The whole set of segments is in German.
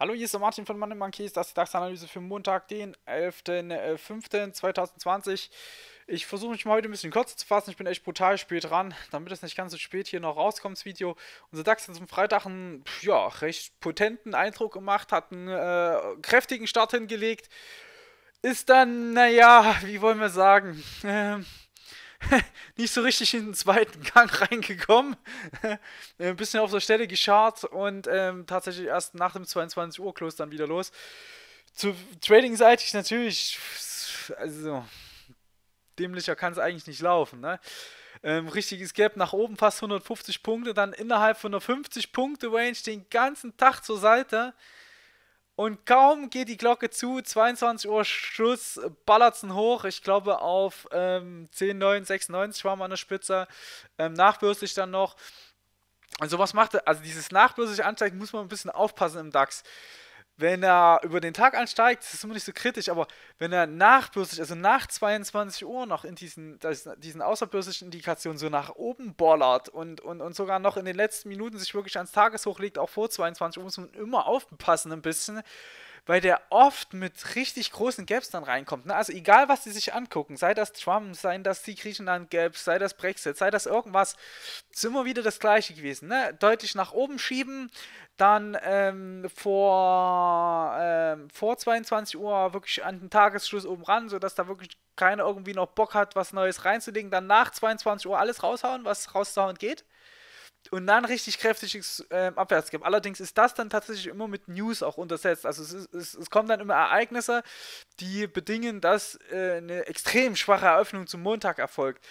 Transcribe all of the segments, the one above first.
Hallo, hier ist der Martin von Money Monkeys, das ist die DAX-Analyse für Montag, den 11.05.2020. Äh, ich versuche mich mal heute ein bisschen kurz zu fassen, ich bin echt brutal spät dran, damit es nicht ganz so spät hier noch rauskommt, das Video. Unser DAX hat zum Freitag einen ja, recht potenten Eindruck gemacht, hat einen äh, kräftigen Start hingelegt. Ist dann, naja, wie wollen wir sagen, ähm, nicht so richtig in den zweiten Gang reingekommen. Äh, ein bisschen auf der Stelle geschart und ähm, tatsächlich erst nach dem 22 Uhr Close dann wieder los. Zu Trading-seitig natürlich, also dämlicher kann es eigentlich nicht laufen. Ne? Ähm, richtiges Gap nach oben, fast 150 Punkte, dann innerhalb von der 50-Punkte-Range den ganzen Tag zur Seite. Und kaum geht die Glocke zu, 22 Uhr Schluss, Ballertsen hoch. Ich glaube auf ähm, 10, 9, 96 war meine Spitze. Ähm, nachbürstlich dann noch. Und sowas macht also dieses nachbürstliche Anzeigen muss man ein bisschen aufpassen im DAX wenn er über den Tag ansteigt, das ist immer nicht so kritisch, aber wenn er nachbörslich, also nach 22 Uhr noch in diesen, diesen außerbörslichen Indikationen so nach oben bollert und, und, und sogar noch in den letzten Minuten sich wirklich ans Tageshoch legt, auch vor 22 Uhr muss man immer aufpassen ein bisschen, weil der oft mit richtig großen Gaps dann reinkommt. Ne? Also egal, was sie sich angucken, sei das Trump, sei das die Griechenland-Gaps, sei das Brexit, sei das irgendwas, ist immer wieder das Gleiche gewesen. Ne? Deutlich nach oben schieben, dann ähm, vor, ähm, vor 22 Uhr wirklich an den Tagesschluss oben ran, sodass da wirklich keiner irgendwie noch Bock hat, was Neues reinzulegen. Dann nach 22 Uhr alles raushauen, was rauszuhauen geht und dann richtig kräftiges äh, Abwärtsgehen. Allerdings ist das dann tatsächlich immer mit News auch untersetzt. Also es, ist, es, es kommen dann immer Ereignisse, die bedingen, dass äh, eine extrem schwache Eröffnung zum Montag erfolgt.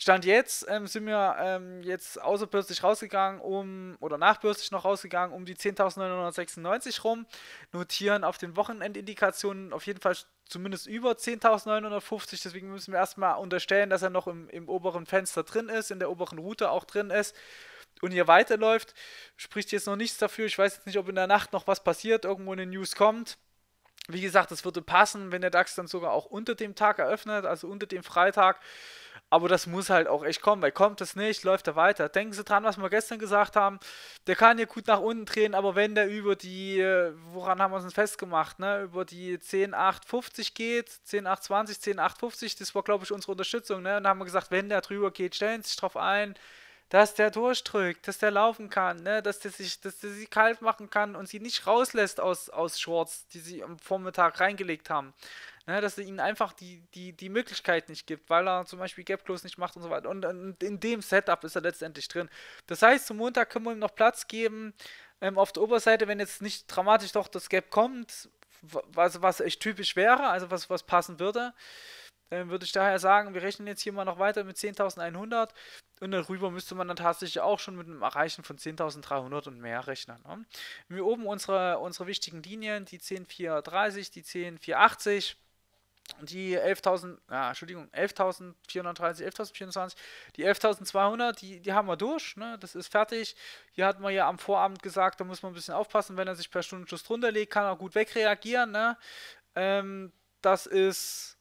Stand jetzt ähm, sind wir ähm, jetzt außerbürstlich rausgegangen, um oder nachbürstlich noch rausgegangen, um die 10.996 rum, notieren auf den Wochenendindikationen auf jeden Fall zumindest über 10.950, deswegen müssen wir erstmal unterstellen, dass er noch im, im oberen Fenster drin ist, in der oberen Route auch drin ist und hier weiterläuft, spricht jetzt noch nichts dafür. Ich weiß jetzt nicht, ob in der Nacht noch was passiert, irgendwo eine News kommt. Wie gesagt, das würde passen, wenn der DAX dann sogar auch unter dem Tag eröffnet, also unter dem Freitag. Aber das muss halt auch echt kommen, weil kommt es nicht, läuft er weiter. Denken Sie dran, was wir gestern gesagt haben. Der kann hier gut nach unten drehen, aber wenn der über die, äh, woran haben wir uns festgemacht, ne? über die 10,850 geht, 10,820, 10,850, das war glaube ich unsere Unterstützung. Ne? Und da haben wir gesagt, wenn der drüber geht, stellen Sie sich drauf ein dass der durchdrückt, dass der laufen kann, ne? dass, der sich, dass der sie kalt machen kann und sie nicht rauslässt aus, aus Shorts, die sie am Vormittag reingelegt haben. Ne? Dass er ihnen einfach die, die, die Möglichkeit nicht gibt, weil er zum Beispiel Gap Close nicht macht und so weiter. Und, und in dem Setup ist er letztendlich drin. Das heißt, zum Montag können wir ihm noch Platz geben. Ähm, auf der Oberseite, wenn jetzt nicht dramatisch doch das Gap kommt, was, was echt typisch wäre, also was, was passen würde äh, würde ich daher sagen, wir rechnen jetzt hier mal noch weiter mit 10.100 und darüber müsste man dann tatsächlich auch schon mit einem Erreichen von 10.300 und mehr rechnen. Ne? Wir oben unsere, unsere wichtigen Linien, die 10.430, die 10.480 die 11.000, ah, Entschuldigung, 11.430, 11.024, die 11.200, die, die haben wir durch, ne? das ist fertig. Hier hat man ja am Vorabend gesagt, da muss man ein bisschen aufpassen, wenn er sich per Stundenschuss drunter legt, kann er gut wegreagieren. Ne? Ähm, das ist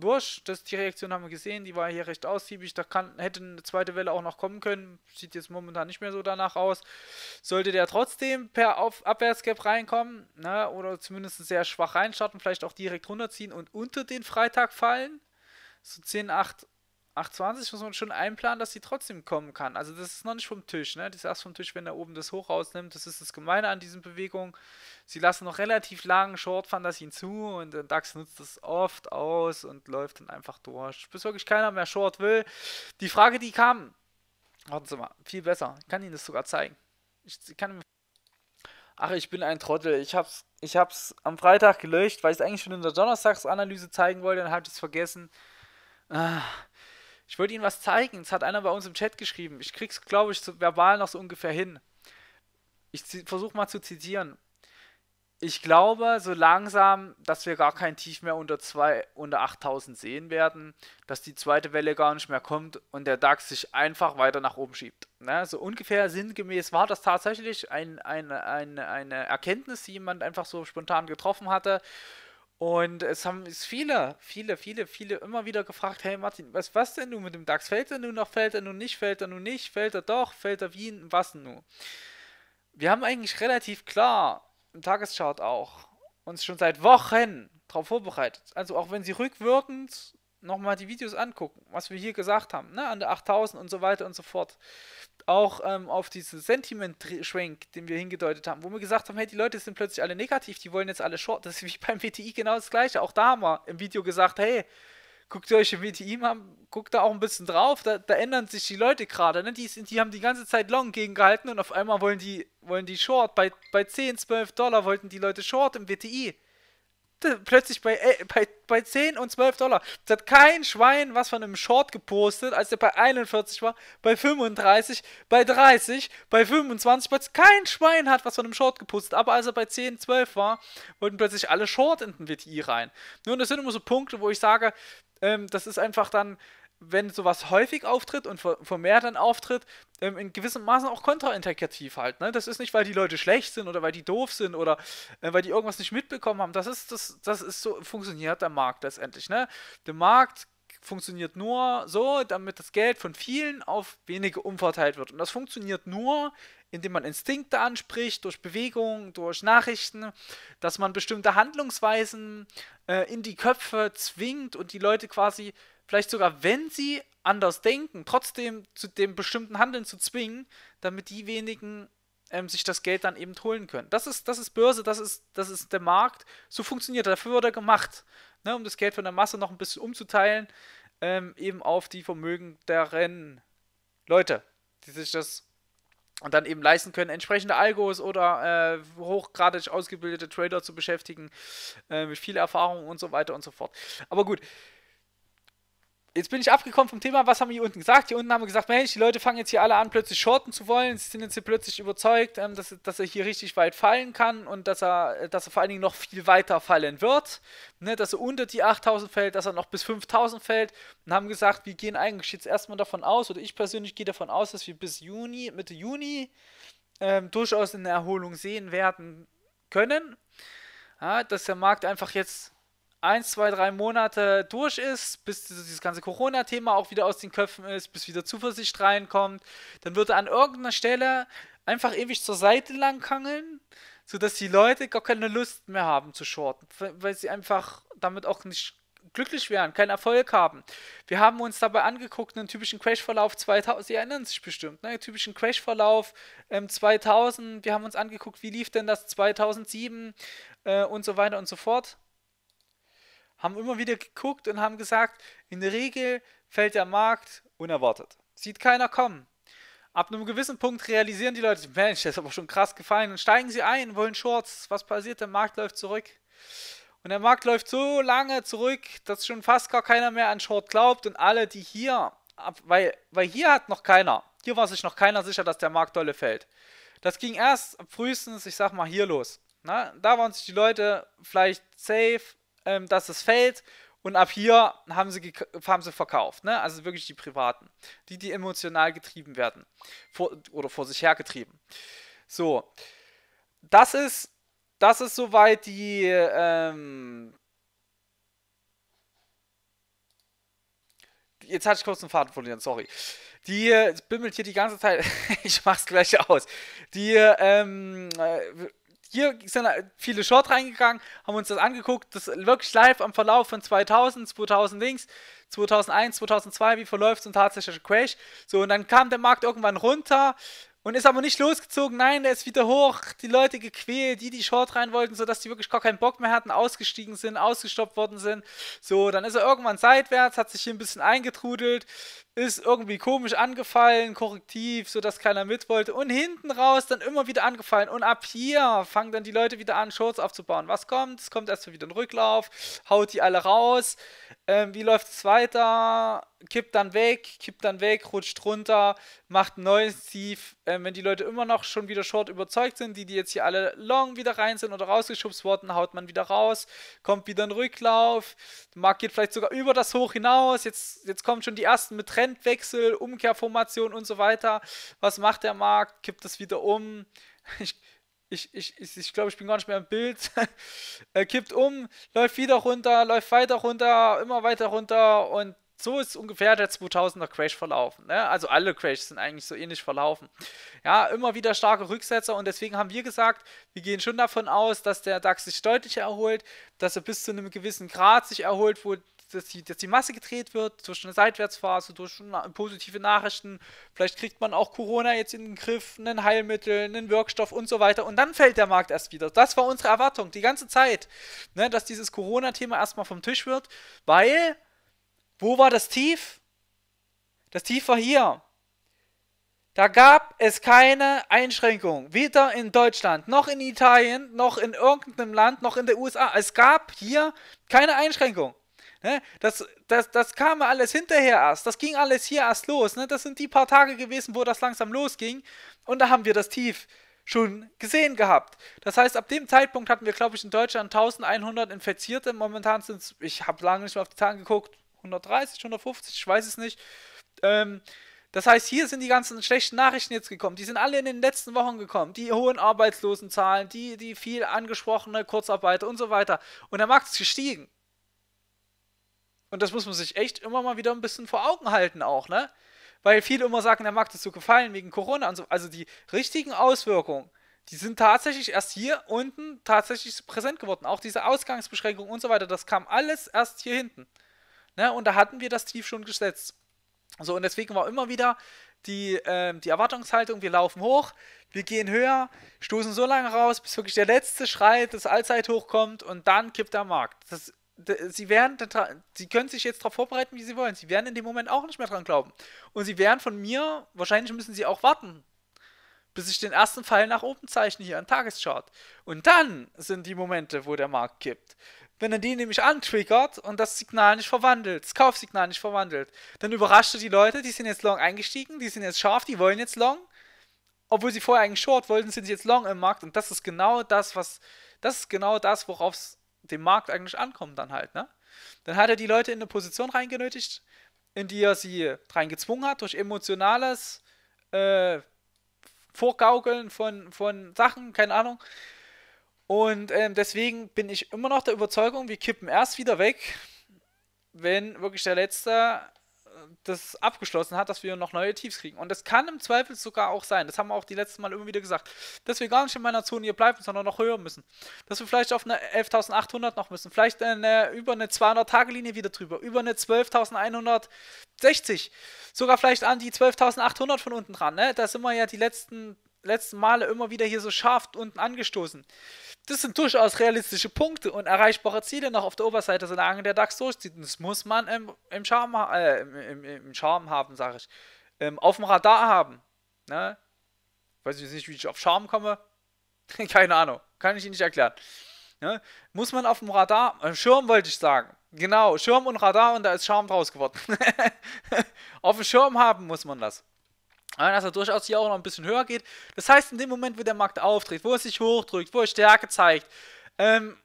Bursch, das, die Reaktion haben wir gesehen, die war hier recht ausgiebig. Da kann, hätte eine zweite Welle auch noch kommen können. Sieht jetzt momentan nicht mehr so danach aus. Sollte der trotzdem per Auf Abwärtsgap reinkommen, ne, oder zumindest sehr schwach reinstarten, vielleicht auch direkt runterziehen und unter den Freitag fallen, so 10, 8, 8, 20 muss man schon einplanen, dass die trotzdem kommen kann. Also das ist noch nicht vom Tisch, ne? Das ist erst vom Tisch, wenn er oben das hoch rausnimmt. Das ist das Gemeine an diesen Bewegungen sie lassen noch relativ langen Short-Fantasien zu und äh, DAX nutzt das oft aus und läuft dann einfach durch, bis wirklich keiner mehr Short will. Die Frage, die kam, warten Sie mal, viel besser, ich kann Ihnen das sogar zeigen. Ich, ich kann Ach, ich bin ein Trottel. Ich hab's, ich hab's am Freitag gelöscht, weil ich es eigentlich schon in der Donnerstagsanalyse zeigen wollte, dann hab ich es vergessen. Ah, ich wollte Ihnen was zeigen. Es hat einer bei uns im Chat geschrieben. Ich krieg's, glaube ich, verbal noch so ungefähr hin. Ich versuche mal zu zitieren ich glaube so langsam, dass wir gar kein Tief mehr unter, zwei, unter 8000 sehen werden, dass die zweite Welle gar nicht mehr kommt und der DAX sich einfach weiter nach oben schiebt. Ne? So ungefähr sinngemäß war das tatsächlich ein, ein, ein, eine Erkenntnis, die jemand einfach so spontan getroffen hatte. Und es haben es viele, viele, viele, viele immer wieder gefragt, hey Martin, was, was denn nun mit dem DAX? Fällt er nun noch, fällt er nun nicht, fällt er nun nicht, fällt er doch, fällt er wie, was denn nun? Wir haben eigentlich relativ klar Tagesschart auch uns schon seit Wochen darauf vorbereitet. Also auch wenn sie rückwirkend nochmal die Videos angucken, was wir hier gesagt haben, ne, an der 8000 und so weiter und so fort. Auch ähm, auf diesen Sentiment-Schwenk, den wir hingedeutet haben, wo wir gesagt haben, hey, die Leute sind plötzlich alle negativ, die wollen jetzt alle short. Das ist wie beim WTI genau das gleiche. Auch da haben wir im Video gesagt, hey, guckt ihr euch im WTI an, guckt da auch ein bisschen drauf, da, da ändern sich die Leute gerade. Ne? Die, die haben die ganze Zeit Long gegengehalten und auf einmal wollen die, wollen die Short. Bei, bei 10, 12 Dollar wollten die Leute Short im WTI. Da, plötzlich bei, äh, bei, bei 10 und 12 Dollar. Das hat kein Schwein was von einem Short gepostet, als der bei 41 war, bei 35, bei 30, bei 25. Kein Schwein hat was von einem Short gepostet. Aber als er bei 10, 12 war, wollten plötzlich alle Short in den WTI rein. Nun, das sind immer so Punkte, wo ich sage, ähm, das ist einfach dann, wenn sowas häufig auftritt und vermehrt dann auftritt, ähm, in gewissem Maßen auch kontraintegrativ halt. Ne? Das ist nicht, weil die Leute schlecht sind oder weil die doof sind oder äh, weil die irgendwas nicht mitbekommen haben. Das ist, das, das ist so, funktioniert der Markt letztendlich. Ne? Der Markt funktioniert nur so, damit das Geld von vielen auf wenige umverteilt wird. Und das funktioniert nur, indem man Instinkte anspricht, durch Bewegung, durch Nachrichten, dass man bestimmte Handlungsweisen äh, in die Köpfe zwingt und die Leute quasi, vielleicht sogar wenn sie anders denken, trotzdem zu dem bestimmten Handeln zu zwingen, damit die wenigen ähm, sich das Geld dann eben holen können. Das ist, das ist Börse, das ist, das ist der Markt. So funktioniert er, dafür wird er gemacht, ne, um das Geld von der Masse noch ein bisschen umzuteilen, ähm, eben auf die Vermögen deren Leute, die sich das und dann eben leisten können, entsprechende Algos oder äh, hochgradig ausgebildete Trader zu beschäftigen, äh, mit viel Erfahrung und so weiter und so fort. Aber gut, Jetzt bin ich abgekommen vom Thema, was haben wir hier unten gesagt? Hier unten haben wir gesagt, Mensch, die Leute fangen jetzt hier alle an, plötzlich shorten zu wollen. Sie sind jetzt hier plötzlich überzeugt, ähm, dass, dass, er hier richtig weit fallen kann und dass er, dass er vor allen Dingen noch viel weiter fallen wird. Ne, dass er unter die 8000 fällt, dass er noch bis 5000 fällt. Und haben gesagt, wir gehen eigentlich jetzt erstmal davon aus, oder ich persönlich gehe davon aus, dass wir bis Juni, Mitte Juni, ähm, durchaus eine Erholung sehen werden können. Ja, dass der Markt einfach jetzt ein, zwei, drei Monate durch ist, bis dieses ganze Corona-Thema auch wieder aus den Köpfen ist, bis wieder Zuversicht reinkommt, dann wird er an irgendeiner Stelle einfach ewig zur Seite lang kangeln, sodass die Leute gar keine Lust mehr haben zu shorten, weil sie einfach damit auch nicht glücklich wären, keinen Erfolg haben. Wir haben uns dabei angeguckt, einen typischen Crash-Verlauf 2000, Sie erinnern sich bestimmt, ne? typischen Crash-Verlauf ähm, 2000, wir haben uns angeguckt, wie lief denn das 2007 äh, und so weiter und so fort haben immer wieder geguckt und haben gesagt, in der Regel fällt der Markt unerwartet. Sieht keiner kommen. Ab einem gewissen Punkt realisieren die Leute, Mensch, das ist aber schon krass gefallen. Und steigen sie ein, wollen Shorts. Was passiert? Der Markt läuft zurück. Und der Markt läuft so lange zurück, dass schon fast gar keiner mehr an Short glaubt. Und alle, die hier, weil, weil hier hat noch keiner, hier war sich noch keiner sicher, dass der Markt dolle fällt. Das ging erst frühestens, ich sag mal, hier los. Na, da waren sich die Leute vielleicht safe ähm, dass es fällt. Und ab hier haben sie, haben sie verkauft. Ne? Also wirklich die Privaten. Die, die emotional getrieben werden. Vor, oder vor sich hergetrieben. So. Das ist, das ist soweit die. Ähm, jetzt hatte ich kurz einen Faden verloren, sorry. Die äh, bimmelt hier die ganze Zeit. ich mach's gleich aus. Die ähm, äh, hier sind viele Short reingegangen, haben uns das angeguckt, das wirklich live am Verlauf von 2000, 2000 links, 2001, 2002, wie verläuft so ein tatsächlicher Crash. So, und dann kam der Markt irgendwann runter und ist aber nicht losgezogen. Nein, der ist wieder hoch, die Leute gequält, die, die Short rein wollten, sodass die wirklich gar keinen Bock mehr hatten, ausgestiegen sind, ausgestoppt worden sind. So, dann ist er irgendwann seitwärts, hat sich hier ein bisschen eingetrudelt, ist irgendwie komisch angefallen, korrektiv, sodass keiner mit wollte. Und hinten raus dann immer wieder angefallen. Und ab hier fangen dann die Leute wieder an, Shorts aufzubauen. Was kommt? Es kommt erstmal wieder ein Rücklauf, haut die alle raus. Ähm, wie läuft es weiter? Kippt dann weg, kippt dann weg, rutscht runter, macht ein neues Tief. Ähm, wenn die Leute immer noch schon wieder short überzeugt sind, die, die jetzt hier alle long wieder rein sind oder rausgeschubst wurden, haut man wieder raus, kommt wieder ein Rücklauf. Der Markt geht vielleicht sogar über das Hoch hinaus. Jetzt, jetzt kommen schon die ersten mit Trend Trendwechsel, Umkehrformation und so weiter. Was macht der Markt? Kippt es wieder um? Ich, ich, ich, ich, ich glaube, ich bin gar nicht mehr im Bild. er äh, kippt um, läuft wieder runter, läuft weiter runter, immer weiter runter und so ist ungefähr der 2000er Crash verlaufen. Ne? Also alle Crashes sind eigentlich so ähnlich verlaufen. Ja, immer wieder starke Rücksetzer und deswegen haben wir gesagt, wir gehen schon davon aus, dass der DAX sich deutlich erholt, dass er bis zu einem gewissen Grad sich erholt, wo dass die, dass die Masse gedreht wird durch eine Seitwärtsphase, durch na positive Nachrichten. Vielleicht kriegt man auch Corona jetzt in den Griff, einen Heilmittel, einen Wirkstoff und so weiter. Und dann fällt der Markt erst wieder. Das war unsere Erwartung die ganze Zeit, ne, dass dieses Corona-Thema erstmal vom Tisch wird, weil, wo war das Tief? Das Tief war hier. Da gab es keine Einschränkung. Weder in Deutschland, noch in Italien, noch in irgendeinem Land, noch in den USA. Es gab hier keine Einschränkung. Ne? Das, das, das kam alles hinterher erst. Das ging alles hier erst los. Ne? Das sind die paar Tage gewesen, wo das langsam losging. Und da haben wir das Tief schon gesehen gehabt. Das heißt, ab dem Zeitpunkt hatten wir, glaube ich, in Deutschland 1100 Infizierte. Momentan sind es, ich habe lange nicht mehr auf die Zahlen geguckt, 130, 150, ich weiß es nicht. Ähm, das heißt, hier sind die ganzen schlechten Nachrichten jetzt gekommen. Die sind alle in den letzten Wochen gekommen. Die hohen Arbeitslosenzahlen, die, die viel angesprochene Kurzarbeit und so weiter. Und der Markt ist gestiegen. Und das muss man sich echt immer mal wieder ein bisschen vor Augen halten auch, ne? Weil viele immer sagen, der Markt ist so gefallen wegen Corona und so. Also die richtigen Auswirkungen, die sind tatsächlich erst hier unten tatsächlich präsent geworden. Auch diese Ausgangsbeschränkungen und so weiter, das kam alles erst hier hinten. Ne? Und da hatten wir das Tief schon gesetzt. So, und deswegen war immer wieder die, äh, die Erwartungshaltung, wir laufen hoch, wir gehen höher, stoßen so lange raus, bis wirklich der letzte Schrei des Allzeithoch kommt und dann kippt der Markt. Das sie werden, sie können sich jetzt darauf vorbereiten, wie sie wollen. Sie werden in dem Moment auch nicht mehr dran glauben. Und sie werden von mir, wahrscheinlich müssen sie auch warten, bis ich den ersten Pfeil nach oben zeichne hier an Tageschart. Und dann sind die Momente, wo der Markt kippt. Wenn er die nämlich antriggert und das Signal nicht verwandelt, das Kaufsignal nicht verwandelt, dann überrascht er die Leute, die sind jetzt long eingestiegen, die sind jetzt scharf, die wollen jetzt long. Obwohl sie vorher eigentlich short wollten, sind sie jetzt long im Markt und das ist genau das, was, das ist genau das, worauf es dem Markt eigentlich ankommen dann halt, ne? Dann hat er die Leute in eine Position reingenötigt, in die er sie reingezwungen hat, durch emotionales äh, Vorgaukeln von, von Sachen, keine Ahnung. Und ähm, deswegen bin ich immer noch der Überzeugung, wir kippen erst wieder weg, wenn wirklich der Letzte das abgeschlossen hat, dass wir noch neue Tiefs kriegen. Und das kann im Zweifel sogar auch sein, das haben wir auch die letzten Mal immer wieder gesagt, dass wir gar nicht in meiner Zone hier bleiben, sondern noch höher müssen. Dass wir vielleicht auf eine 11.800 noch müssen, vielleicht eine, über eine 200-Tage-Linie wieder drüber, über eine 12.160, sogar vielleicht an die 12.800 von unten dran. Ne? Da sind wir ja die letzten letzten Male immer wieder hier so scharf unten angestoßen. Das sind durchaus realistische Punkte und erreichbare Ziele noch auf der Oberseite, solange der DAX durchzieht. Und das muss man im, im, Charme, äh, im, im, im Charme haben, sage ich. Ähm, auf dem Radar haben. Ne? Weiß ich nicht, wie ich auf Charme komme. Keine Ahnung. Kann ich Ihnen nicht erklären. Ne? Muss man auf dem Radar, äh, Schirm wollte ich sagen. Genau, Schirm und Radar und da ist Charme draus geworden. auf dem Schirm haben muss man das dass er durchaus hier auch noch ein bisschen höher geht. Das heißt, in dem Moment, wo der Markt auftritt, wo er sich hochdrückt, wo er Stärke zeigt, ähm,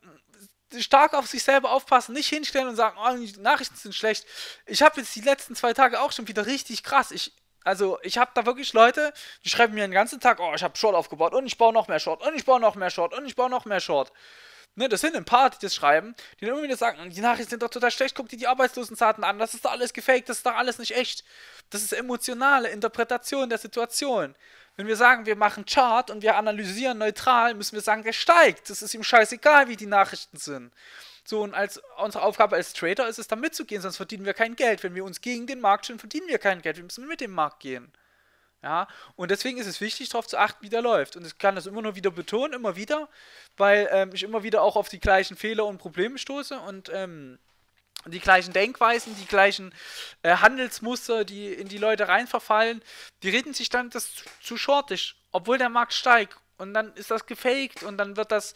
stark auf sich selber aufpassen, nicht hinstellen und sagen, oh, die Nachrichten sind schlecht. Ich habe jetzt die letzten zwei Tage auch schon wieder richtig krass. Ich, also, ich habe da wirklich Leute, die schreiben mir den ganzen Tag, oh, ich habe Short aufgebaut und ich baue noch mehr Short und ich baue noch mehr Short und ich baue noch mehr Short. Und Ne, das sind ein paar, die das schreiben, die dann immer wieder sagen, die Nachrichten sind doch total schlecht, guck dir die Arbeitslosenzahlen an, das ist doch alles gefaked, das ist doch alles nicht echt. Das ist emotionale Interpretation der Situation. Wenn wir sagen, wir machen Chart und wir analysieren neutral, müssen wir sagen, der steigt. Das ist ihm scheißegal, wie die Nachrichten sind. So, und als unsere Aufgabe als Trader ist es, da mitzugehen, sonst verdienen wir kein Geld. Wenn wir uns gegen den Markt stellen, verdienen wir kein Geld. Wir müssen mit dem Markt gehen. Ja, und deswegen ist es wichtig, darauf zu achten, wie der läuft. Und ich kann das immer nur wieder betonen, immer wieder, weil ähm, ich immer wieder auch auf die gleichen Fehler und Probleme stoße und ähm, die gleichen Denkweisen, die gleichen äh, Handelsmuster, die in die Leute reinverfallen, die reden sich dann das zu, zu shortig, obwohl der Markt steigt. Und dann ist das gefaked und dann wird das,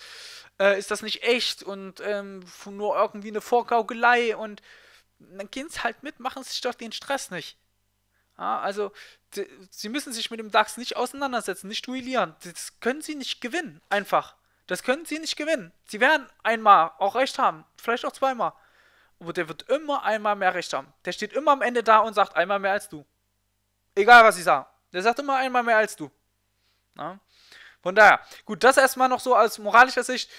äh, ist das nicht echt und ähm, nur irgendwie eine Vorgaukelei und dann gehen sie halt mit, machen sich doch den Stress nicht. Ja, also sie müssen sich mit dem DAX nicht auseinandersetzen, nicht duellieren. Das können sie nicht gewinnen, einfach. Das können sie nicht gewinnen. Sie werden einmal auch recht haben, vielleicht auch zweimal. Aber der wird immer einmal mehr recht haben. Der steht immer am Ende da und sagt einmal mehr als du. Egal, was ich sage. Der sagt immer einmal mehr als du. Ja? Von daher, gut, das erstmal noch so aus moralischer Sicht.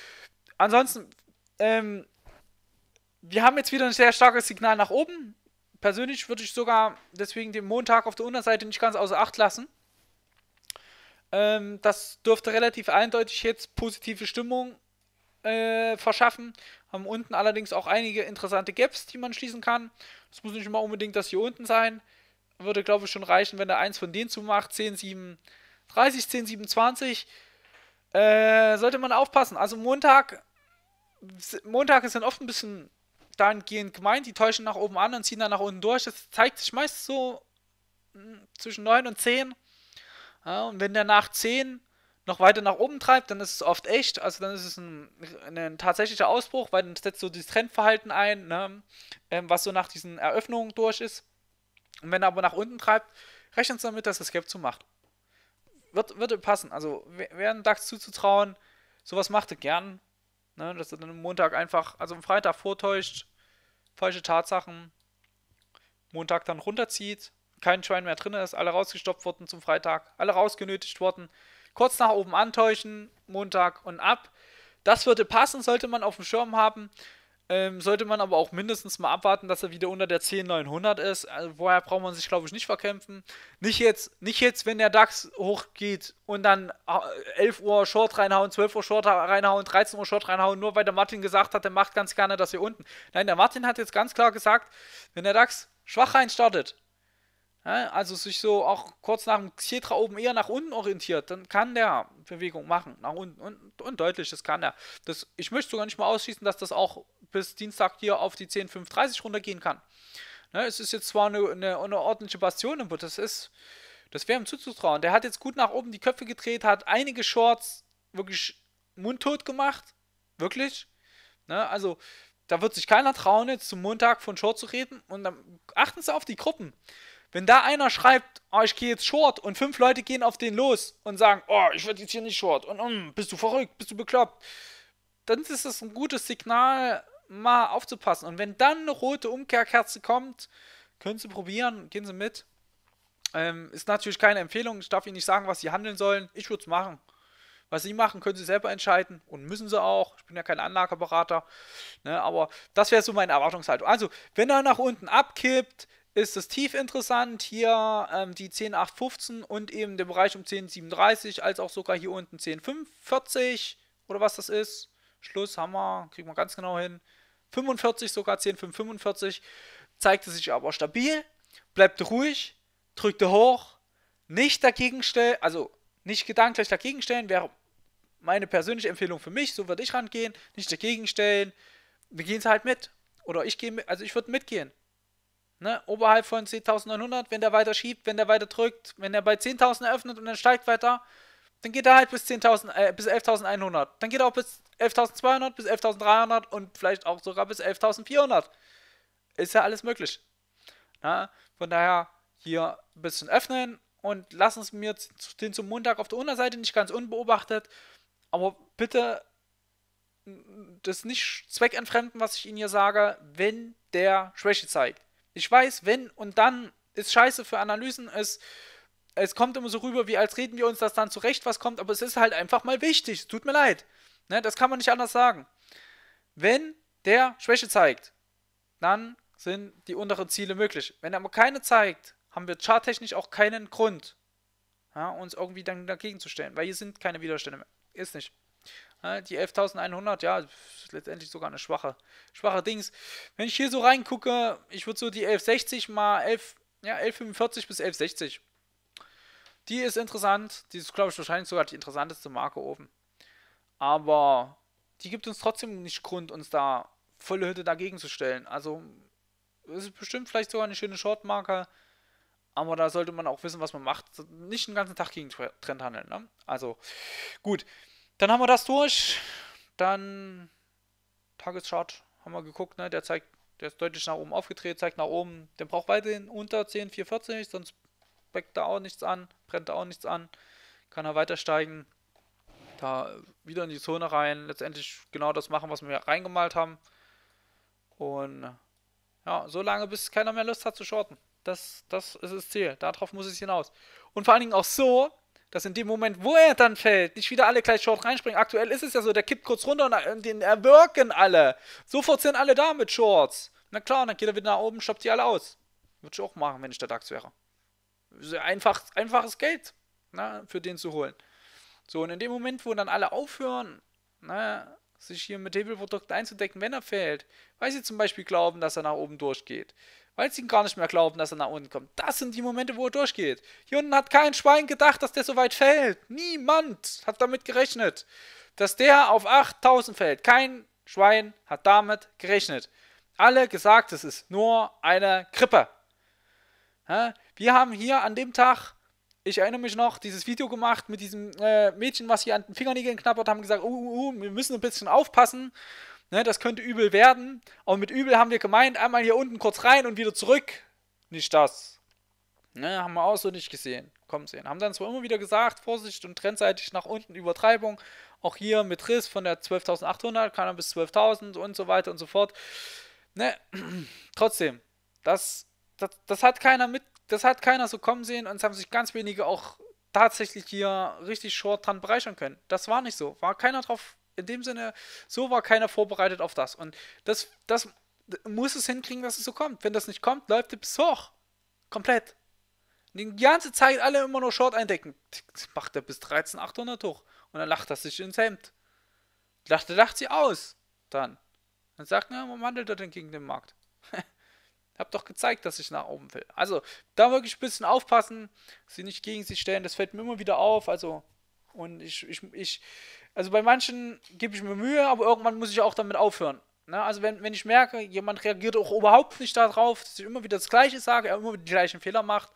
Ansonsten, ähm, wir haben jetzt wieder ein sehr starkes Signal nach oben persönlich würde ich sogar deswegen den Montag auf der Unterseite nicht ganz außer Acht lassen. Ähm, das dürfte relativ eindeutig jetzt positive Stimmung äh, verschaffen. Haben unten allerdings auch einige interessante Gaps, die man schließen kann. Es muss nicht immer unbedingt das hier unten sein. Würde, glaube ich, schon reichen, wenn er eins von denen zumacht. 10, 7, 30, 10, 7, 20. Äh, sollte man aufpassen. Also Montag, Montag ist dann oft ein bisschen dahingehend gemeint, die täuschen nach oben an und ziehen dann nach unten durch. Das zeigt sich meist so hm, zwischen 9 und 10. Ja, und wenn der nach 10 noch weiter nach oben treibt, dann ist es oft echt. Also dann ist es ein, ein tatsächlicher Ausbruch, weil dann setzt so dieses Trendverhalten ein, ne, ähm, was so nach diesen Eröffnungen durch ist. Und wenn er aber nach unten treibt, rechnet es damit, dass das Gap zu macht. Wird, passen. Also wäre DAX zuzutrauen, sowas macht er gern. Ne, dass er dann am Montag einfach, also am Freitag vortäuscht, falsche Tatsachen, Montag dann runterzieht, kein Schwein mehr drin ist, alle rausgestopft wurden zum Freitag, alle rausgenötigt wurden, kurz nach oben antäuschen, Montag und ab. Das würde passen, sollte man auf dem Schirm haben. Ähm, sollte man aber auch mindestens mal abwarten, dass er wieder unter der 10900 ist. Also vorher braucht man sich, glaube ich, nicht verkämpfen. Nicht jetzt, nicht jetzt, wenn der DAX hochgeht und dann 11 äh, Uhr Short reinhauen, 12 Uhr Short reinhauen, 13 Uhr Short reinhauen, nur weil der Martin gesagt hat, der macht ganz gerne das hier unten. Nein, der Martin hat jetzt ganz klar gesagt, wenn der DAX schwach reinstartet, ja, also sich so auch kurz nach dem Xetra oben eher nach unten orientiert, dann kann der Bewegung machen, nach unten und, und deutlich, das kann er. Das, ich möchte sogar nicht mal ausschließen, dass das auch bis Dienstag hier auf die 10.35 runtergehen kann. Ne, es ist jetzt zwar eine, eine, eine ordentliche Bastion, aber das ist, das wäre ihm zuzutrauen. Der hat jetzt gut nach oben die Köpfe gedreht, hat einige Shorts wirklich mundtot gemacht, wirklich. Ne, also da wird sich keiner trauen, jetzt zum Montag von Short zu reden und dann achten Sie auf die Gruppen. Wenn da einer schreibt, oh, ich gehe jetzt short und fünf Leute gehen auf den los und sagen, oh, ich werde jetzt hier nicht short und um, mm, bist du verrückt, bist du bekloppt, dann ist das ein gutes Signal, mal aufzupassen. Und wenn dann eine rote Umkehrkerze kommt, können Sie probieren, gehen Sie mit. Ähm, ist natürlich keine Empfehlung, ich darf Ihnen nicht sagen, was Sie handeln sollen. Ich würde es machen. Was Sie machen, können Sie selber entscheiden und müssen Sie auch. Ich bin ja kein Anlageberater. Ne, aber das wäre so meine Erwartungshaltung. Also, wenn er nach unten abkippt, ist das Tief interessant. Hier ähm, die 10,815 und eben der Bereich um 10,37, als auch sogar hier unten 10,45 oder was das ist. Schluss, Hammer, kriegen wir ganz genau hin. 45, sogar 10,545. Zeigte sich aber stabil, bleibt ruhig, drückte hoch, nicht dagegen stellen, also nicht gedanklich dagegen stellen, wäre meine persönliche Empfehlung für mich, so würde ich rangehen, nicht dagegen stellen. Wir gehen es halt mit. Oder ich gehe mit, also ich würde mitgehen. Ne? Oberhalb von 10.900, wenn der weiter schiebt, wenn der weiter drückt, wenn er bei 10.000 eröffnet und dann steigt weiter, dann geht er halt bis 10.000, äh, bis 11.100. Dann geht er auch bis 11.200, bis 11.300 und vielleicht auch sogar bis 11.400. Ist ja alles möglich. Na, von daher hier ein bisschen öffnen und lassen es mir den zum Montag auf der Unterseite nicht ganz unbeobachtet. Aber bitte das nicht zweckentfremden, was ich Ihnen hier sage, wenn der Schwäche zeigt. Ich weiß, wenn und dann ist scheiße für Analysen. Es, es kommt immer so rüber, wie als reden wir uns das dann zurecht, was kommt, aber es ist halt einfach mal wichtig. tut mir leid. Ne, das kann man nicht anders sagen. Wenn der Schwäche zeigt, dann sind die unteren Ziele möglich. Wenn er aber keine zeigt, haben wir charttechnisch auch keinen Grund, ja, uns irgendwie dann dagegen zu stellen, weil hier sind keine Widerstände mehr. Ist nicht. Ne, die 11.100, ja, ist letztendlich sogar eine schwache, schwache Dings. Wenn ich hier so reingucke, ich würde so die 11.60 mal 11, ja, 11.45 bis 11.60. Die ist interessant. Die ist, glaube ich, wahrscheinlich sogar die interessanteste Marke oben. Aber die gibt uns trotzdem nicht Grund, uns da volle Hütte dagegen zu stellen. Also, es ist bestimmt vielleicht sogar eine schöne Shortmarke. Aber da sollte man auch wissen, was man macht. Nicht den ganzen Tag gegen Trend handeln. Ne? Also, gut. Dann haben wir das durch. Dann Tageschart haben wir geguckt, ne? der zeigt, der ist deutlich nach oben aufgedreht, zeigt nach oben. Der braucht weiterhin unter 10, 440, sonst backt da auch nichts an, brennt da auch nichts an. Kann er weiter steigen. Da wieder in die Zone rein. Letztendlich genau das machen, was wir reingemalt haben. Und ja, so lange, bis keiner mehr Lust hat zu shorten. Das, das ist das Ziel. Darauf muss es hinaus. Und vor allen Dingen auch so, dass in dem Moment, wo er dann fällt, nicht wieder alle gleich Short reinspringen. Aktuell ist es ja so, der kippt kurz runter und äh, den erwirken alle. Sofort sind alle da mit Shorts. Na klar, dann geht er wieder nach oben, stoppt die alle aus. Würde ich auch machen, wenn ich der DAX wäre. Einfach, einfaches Geld na, ne, für den zu holen. So, und in dem Moment, wo dann alle aufhören, na, ne, sich hier mit Hebelprodukten einzudecken, wenn er fällt. Weil sie zum Beispiel glauben, dass er nach oben durchgeht. Weil sie gar nicht mehr glauben, dass er nach unten kommt. Das sind die Momente, wo er durchgeht. Hier unten hat kein Schwein gedacht, dass der so weit fällt. Niemand hat damit gerechnet. Dass der auf 8000 fällt. Kein Schwein hat damit gerechnet. Alle gesagt, es ist nur eine Krippe. Wir haben hier an dem Tag ich erinnere mich noch, dieses Video gemacht mit diesem äh, Mädchen, was hier an den Fingernägeln knabbert, haben gesagt, uh, uh, uh, wir müssen ein bisschen aufpassen, ne, das könnte übel werden. Und mit übel haben wir gemeint, einmal hier unten kurz rein und wieder zurück. Nicht das. Ne, haben wir auch so nicht gesehen. Kommen sehen. Haben dann zwar immer wieder gesagt, Vorsicht und trennseitig nach unten, Übertreibung. Auch hier mit Riss von der 12.800, kann er bis 12.000 und so weiter und so fort. Ne, trotzdem, das das, das, hat keiner mit, das hat keiner so kommen sehen und es haben sich ganz wenige auch tatsächlich hier richtig short dran bereichern können. Das war nicht so. War keiner drauf, in dem Sinne, so war keiner vorbereitet auf das. Und das, das muss es hinkriegen, dass es so kommt. Wenn das nicht kommt, läuft es hoch. Komplett. die ganze Zeit alle immer nur Short eindecken. Das macht er bis 13.800 hoch. Und dann lacht er sich ins Hemd. Lacht, lacht sie aus. Dann. Dann sagt er, man wandelt er denn gegen den Markt? Hab doch gezeigt, dass ich nach oben will. Also da wirklich ein bisschen aufpassen, sie nicht gegen sich stellen. Das fällt mir immer wieder auf. Also, und ich, ich, ich also bei manchen gebe ich mir Mühe, aber irgendwann muss ich auch damit aufhören. Ne? Also wenn, wenn ich merke, jemand reagiert auch überhaupt nicht darauf, dass ich immer wieder das Gleiche sage, er immer die gleichen Fehler macht,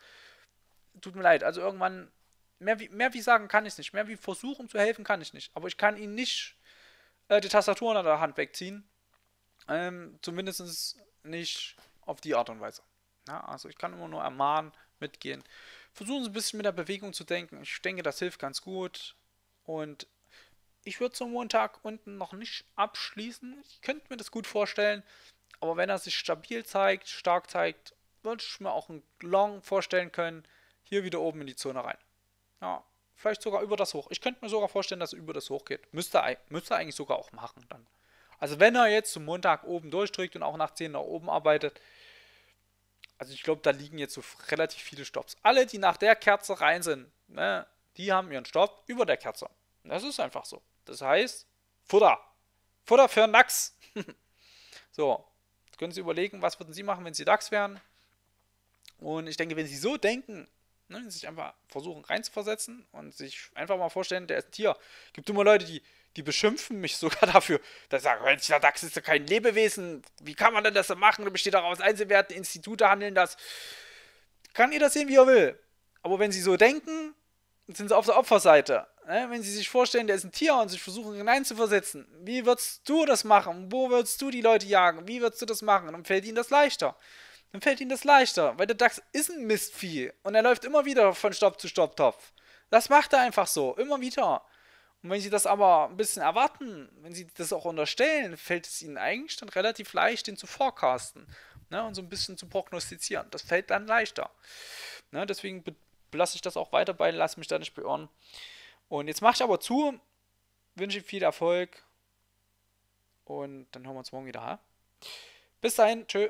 tut mir leid. Also irgendwann, mehr wie, mehr wie sagen kann ich nicht, mehr wie versuchen zu helfen kann ich nicht. Aber ich kann ihn nicht äh, die Tastatur an der Hand wegziehen. Ähm, Zumindest nicht auf die Art und Weise. Ja, also ich kann immer nur ermahnen, mitgehen. Versuchen Sie ein bisschen mit der Bewegung zu denken. Ich denke, das hilft ganz gut. Und ich würde zum Montag unten noch nicht abschließen. Ich könnte mir das gut vorstellen. Aber wenn er sich stabil zeigt, stark zeigt, würde ich mir auch einen Long vorstellen können. Hier wieder oben in die Zone rein. Ja, vielleicht sogar über das Hoch. Ich könnte mir sogar vorstellen, dass er über das Hoch geht. Müsste, müsste eigentlich sogar auch machen dann. Also wenn er jetzt zum Montag oben durchdrückt und auch nach 10 nach oben arbeitet, also ich glaube, da liegen jetzt so relativ viele Stops. Alle, die nach der Kerze rein sind, ne, die haben ihren Stopp über der Kerze. Das ist einfach so. Das heißt, Futter. Futter für einen Dachs. so, jetzt können Sie überlegen, was würden Sie machen, wenn Sie Dachs wären. Und ich denke, wenn Sie so denken, ne, sich einfach versuchen reinzuversetzen und sich einfach mal vorstellen, der ist ein Tier. Gibt immer Leute, die die beschimpfen mich sogar dafür. Da sagen, Mensch, der DAX ist ja kein Lebewesen. Wie kann man denn das so machen? Da besteht daraus Einzelwerten, Institute handeln das. Kann ihr das sehen, wie ihr will. Aber wenn sie so denken, sind sie auf der Opferseite. Ne? Wenn sie sich vorstellen, der ist ein Tier und sich versuchen hineinzuversetzen, wie würdest du das machen? Wo würdest du die Leute jagen? Wie würdest du das machen? Dann fällt ihnen das leichter. Dann fällt ihnen das leichter, weil der Dachs ist ein Mistvieh und er läuft immer wieder von Stopp zu Stopptopf. Das macht er einfach so, immer wieder. Und wenn sie das aber ein bisschen erwarten, wenn sie das auch unterstellen, fällt es ihnen eigentlich dann relativ leicht, den zu forecasten ne, und so ein bisschen zu prognostizieren. Das fällt dann leichter. Ne, deswegen lasse ich das auch weiter bei, lasse mich da nicht beirren. Und jetzt mache ich aber zu, wünsche Ihnen viel Erfolg und dann hören wir uns morgen wieder. Bis dahin, tschö.